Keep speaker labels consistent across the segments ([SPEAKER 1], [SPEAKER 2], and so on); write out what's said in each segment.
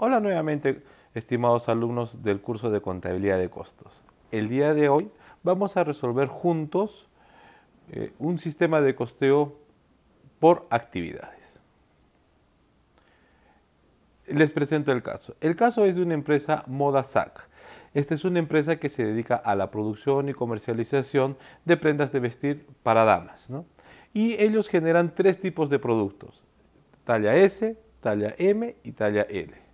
[SPEAKER 1] Hola nuevamente, estimados alumnos del curso de contabilidad de costos. El día de hoy vamos a resolver juntos eh, un sistema de costeo por actividades. Les presento el caso. El caso es de una empresa SAC. Esta es una empresa que se dedica a la producción y comercialización de prendas de vestir para damas. Y ellos generan tres tipos de productos. Talla S, talla M y talla L.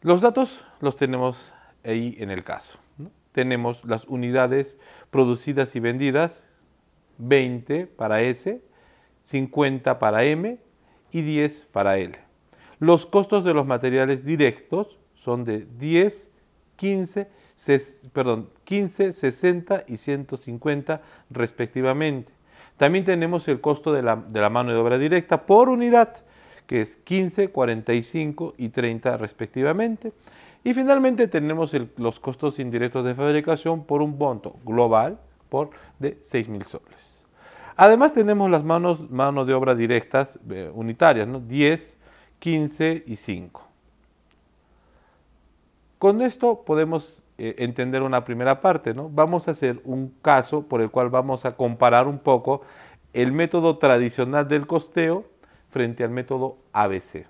[SPEAKER 1] Los datos los tenemos ahí en el caso. Tenemos las unidades producidas y vendidas, 20 para S, 50 para M y 10 para L. Los costos de los materiales directos son de 10, 15, perdón, 15, 60 y 150 respectivamente. También tenemos el costo de la mano de obra directa por unidad, que es 15, 45 y 30 respectivamente. Y finalmente tenemos los costos indirectos de fabricación por un monto global por, de 6.000 soles. Además tenemos las manos, de obra directas eh, unitarias, ¿no? 10, 15 y 5. Con esto podemos eh, entender una primera parte, ¿no? Vamos a hacer un caso por el cual vamos a comparar un poco el método tradicional del costeo frente al método ABC.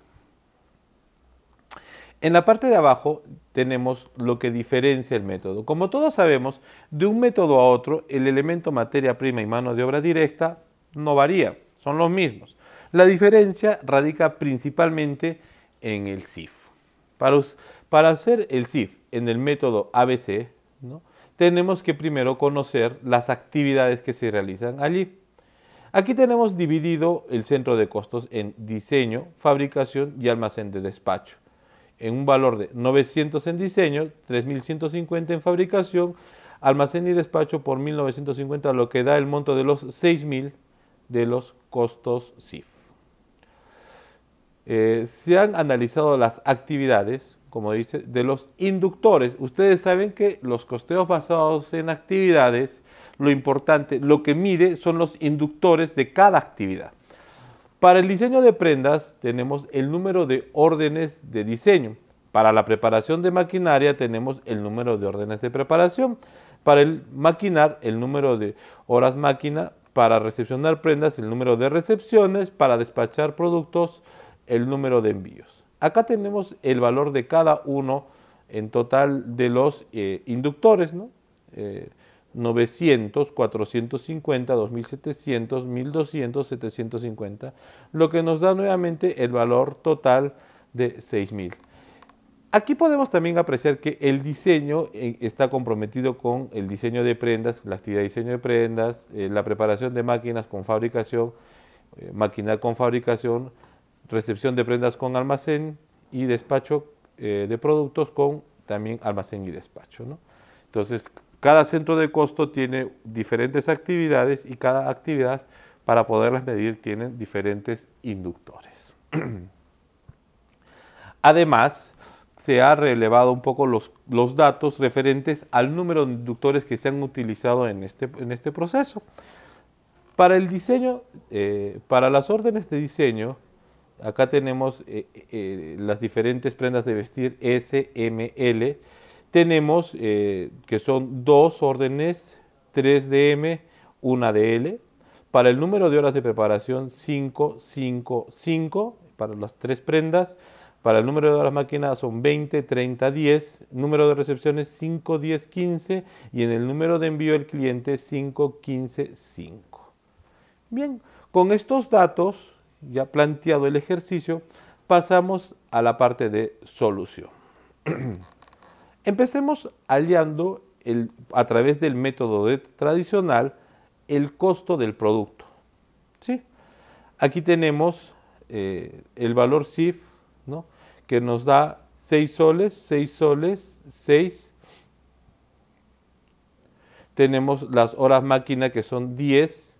[SPEAKER 1] En la parte de abajo tenemos lo que diferencia el método. Como todos sabemos, de un método a otro, el elemento materia prima y mano de obra directa no varía, son los mismos. La diferencia radica principalmente en el cif. Para, hacer el cif en el método ABC, tenemos que primero conocer las actividades que se realizan allí. Aquí tenemos dividido el centro de costos en diseño, fabricación y almacén de despacho, en un valor de 900 en diseño, 3.150 en fabricación, almacén y despacho por 1.950, lo que da el monto de los 6.000 de los costos CIF. Eh, se han analizado las actividades como dice, de los inductores. Ustedes saben que los costeos basados en actividades, lo importante, lo que mide son los inductores de cada actividad. Para el diseño de prendas tenemos el número de órdenes de diseño. Para la preparación de maquinaria tenemos el número de órdenes de preparación. Para el maquinar, el número de horas máquina. Para recepcionar prendas, el número de recepciones. Para despachar productos, el número de envíos. Acá tenemos el valor de cada uno en total de los eh, inductores, ¿no? 900, 450, 2700, 1200, 750, lo que nos da nuevamente el valor total de 6000. Aquí podemos también apreciar que el diseño eh, está comprometido con el diseño de prendas, la actividad de diseño de prendas, eh, la preparación de máquinas con fabricación, maquinar con fabricación, recepción de prendas con almacén y despacho eh, de productos con también almacén y despacho. Entonces, cada centro de costo tiene diferentes actividades y cada actividad para poderlas medir tiene diferentes inductores. Además, se ha relevado un poco los, datos referentes al número de inductores que se han utilizado en este, en este proceso. Para el diseño, eh, para las órdenes de diseño, Acá tenemos eh, eh, las diferentes prendas de vestir S, M, L. Tenemos eh, que son dos órdenes, 3 de M, 1 de L. Para el número de horas de preparación, 5, 5, 5 para las tres prendas. Para el número de horas máquinas son 20, 30, 10. Número de recepciones 5, 10, 15. Y en el número de envío del cliente 5, 15, 5. Bien, con estos datos ya planteado el ejercicio, pasamos a la parte de solución. Empecemos hallando a través del método de, tradicional el costo del producto. Aquí tenemos eh, el valor SIF que nos da 6 soles, 6 soles, 6. Tenemos las horas máquina que son 10,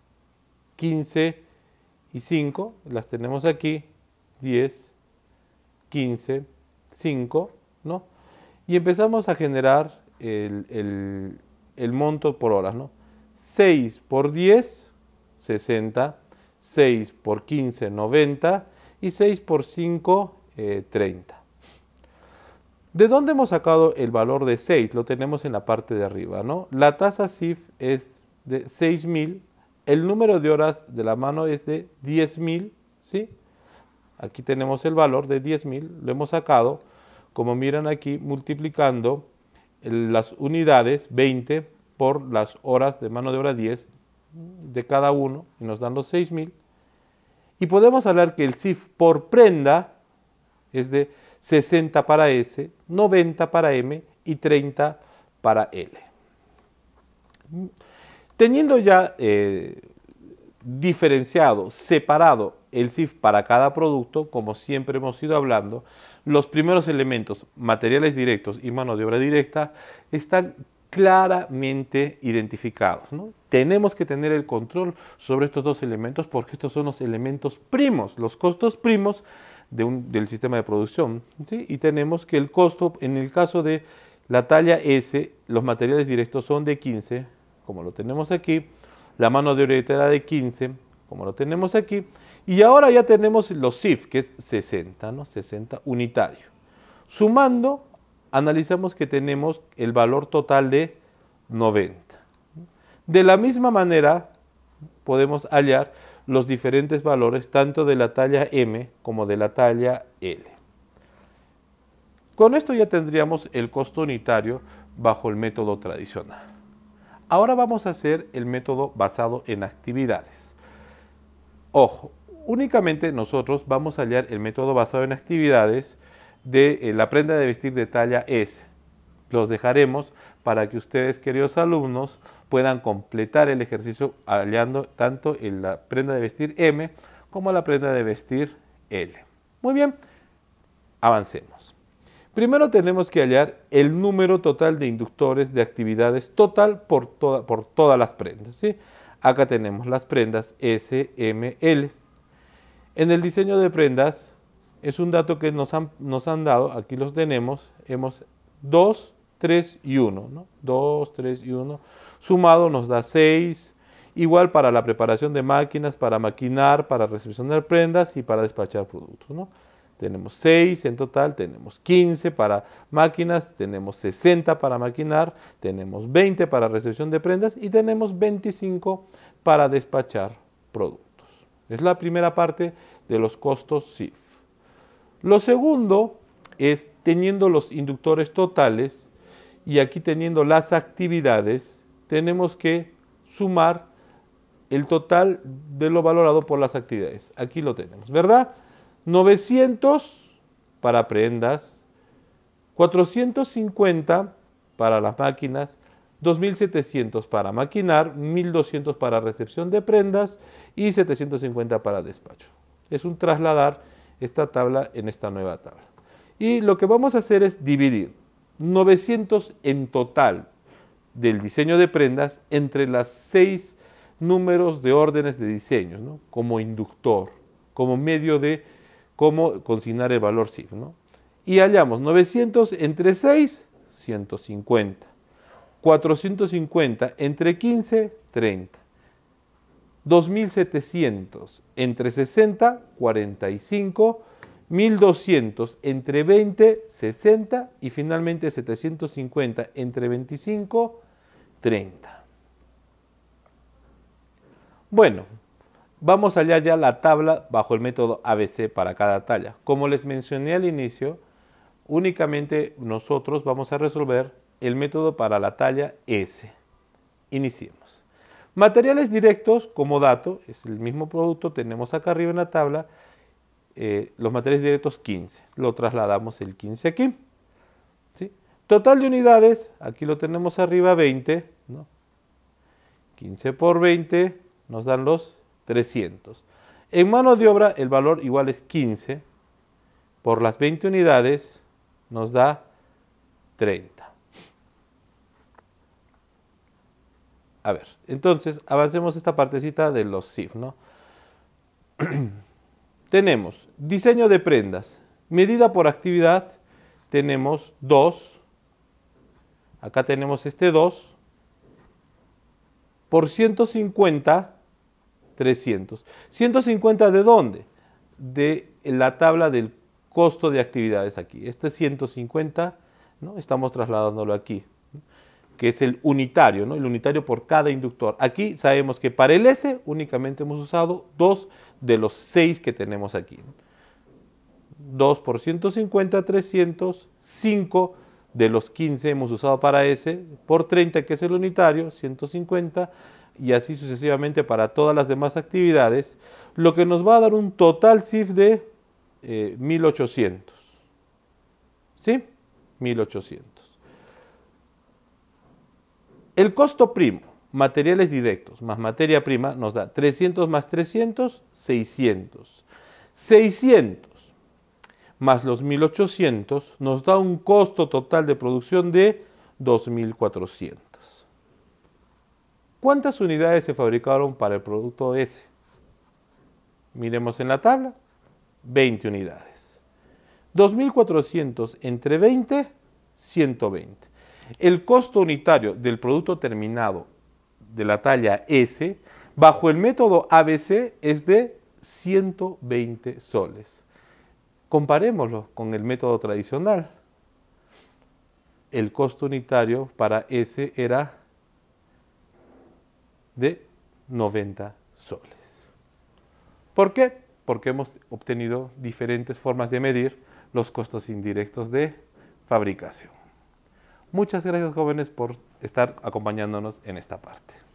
[SPEAKER 1] 15, y 5, las tenemos aquí, 10, 15, 5, ¿no? Y empezamos a generar el, monto por horas, ¿no? 6 por 10, 60, 6 por 15, 90 y 6 por 5, 30. Eh, ¿De dónde hemos sacado el valor de 6? Lo tenemos en la parte de arriba, ¿no? La tasa SIF es de 6.000 el número de horas de la mano es de 10.000, ¿sí? Aquí tenemos el valor de 10.000, lo hemos sacado, como miran aquí, multiplicando las unidades 20 por las horas de mano de obra 10 de cada uno, y nos dan los 6.000. Y podemos hablar que el CIF por prenda es de 60 para S, 90 para M y 30 para L. Teniendo ya eh, diferenciado, separado el CIF para cada producto, como siempre hemos ido hablando, los primeros elementos, materiales directos y mano de obra directa, están claramente identificados. Tenemos que tener el control sobre estos dos elementos porque estos son los elementos primos, los costos primos del sistema de producción. Y tenemos que el costo, en el caso de la talla S, los materiales directos son de 15, como lo tenemos aquí, la mano de obra era de 15, como lo tenemos aquí, y ahora ya tenemos los SIF, que es 60, ¿no? 60 unitario. Sumando, analizamos que tenemos el valor total de 90. De la misma manera, podemos hallar los diferentes valores tanto de la talla M como de la talla L. Con esto ya tendríamos el costo unitario bajo el método tradicional. Ahora vamos a hacer el método basado en actividades. Ojo, únicamente nosotros vamos a hallar el método basado en actividades de eh, la prenda de vestir de talla S. Los dejaremos para que ustedes, queridos alumnos, puedan completar el ejercicio hallando tanto la prenda de vestir M como la prenda de vestir L. Muy bien, avancemos. Primero tenemos que hallar el número total de inductores de actividades total por, todas las prendas. Acá tenemos las prendas SML. En el diseño de prendas es un dato que nos han, nos han dado, aquí los tenemos, hemos 2, 3 y 1, ¿no? 2, 3 y 1, sumado nos da 6, igual para la preparación de máquinas, para maquinar, para recepcionar prendas y para despachar productos tenemos 6 en total, tenemos 15 para máquinas, tenemos 60 para maquinar, tenemos 20 para recepción de prendas y tenemos 25 para despachar productos. Es la primera parte de los costos SIF. Lo segundo es teniendo los inductores totales y aquí teniendo las actividades, tenemos que sumar el total de lo valorado por las actividades. Aquí lo tenemos, ¿verdad? 900 para prendas, 450 para las máquinas, 2.700 para maquinar, 1.200 para recepción de prendas y 750 para despacho. Es un trasladar esta tabla en esta nueva tabla. Y lo que vamos a hacer es dividir 900 en total del diseño de prendas entre las seis números de órdenes de diseño, como inductor, como medio de cómo consignar el valor SIF. ¿no? Y hallamos 900 entre 6, 150. 450 entre 15, 30. 2700 entre 60, 45. 1200 entre 20, 60 y finalmente 750 entre 25, 30. Bueno, Vamos allá ya la tabla bajo el método ABC para cada talla. Como les mencioné al inicio, únicamente nosotros vamos a resolver el método para la talla S. Iniciemos. Materiales directos como dato, es el mismo producto, tenemos acá arriba en la tabla eh, los materiales directos 15. Lo trasladamos el 15 aquí. Total de unidades, aquí lo tenemos arriba 20. 15 por 20 nos dan los 300. En mano de obra el valor igual es 15 por las 20 unidades nos da 30. A ver, entonces avancemos esta partecita de los SIF, tenemos diseño de prendas, medida por actividad, tenemos 2, acá tenemos este 2, por 150 300. 150 de dónde? De la tabla del costo de actividades aquí. Este 150 ¿no? estamos trasladándolo aquí, que es el unitario, ¿no? el unitario por cada inductor. Aquí sabemos que para el S únicamente hemos usado dos de los seis que tenemos aquí. 2 por 150, 300, 5 de los 15 hemos usado para S, por 30 que es el unitario, 150, y así sucesivamente para todas las demás actividades, lo que nos va a dar un total CIF de 1800. Eh, ¿Sí? 1800. El costo primo, materiales directos más materia prima, nos da 300 más 300, 600. 600 más los 1800 nos da un costo total de producción de 2400. ¿Cuántas unidades se fabricaron para el producto S? Miremos en la tabla. 20 unidades. 2.400 entre 20, 120. El costo unitario del producto terminado de la talla S bajo el método ABC es de 120 soles. Comparémoslo con el método tradicional. El costo unitario para S era de 90 soles. ¿Por qué? Porque hemos obtenido diferentes formas de medir los costos indirectos de fabricación. Muchas gracias jóvenes por estar acompañándonos en esta parte.